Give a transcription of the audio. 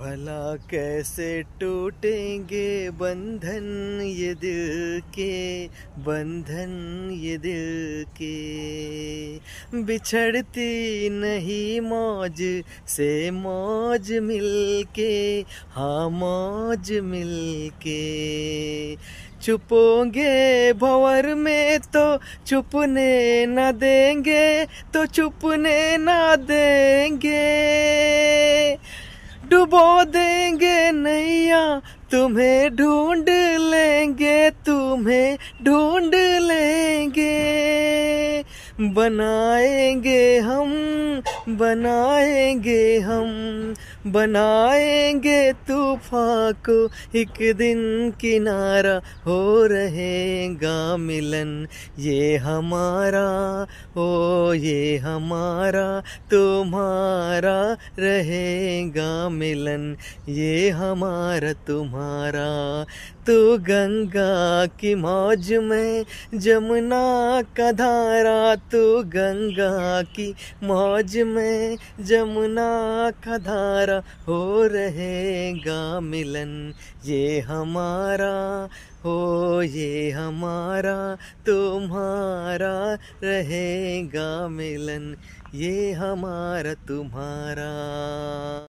भला कैसे टूटेंगे बंधन ये दिल के बंधन ये दिल के बिछड़ती नहीं मौज से मौज मिलके हाँ मौज मिलके छुपोगे भंवर में तो छुपने न देंगे तो छुपने न देंगे डुबो देंगे नैया तुम्हें ढूंढ लेंगे तुम्हें ढूंढ लेंगे बनाएंगे हम बनाएंगे हम बनाएंगे तूफान को एक दिन किनारा हो रहेगा मिलन ये हमारा ओ ये हमारा तुम्हारा रहेगा मिलन ये हमारा तुम्हारा तू तो गंगा की मौज में जमुना का धारा तो गंगा की मौज में जमुना का धारा हो रहेगा मिलन ये हमारा हो ये हमारा तुम्हारा रहेगा मिलन ये हमारा तुम्हारा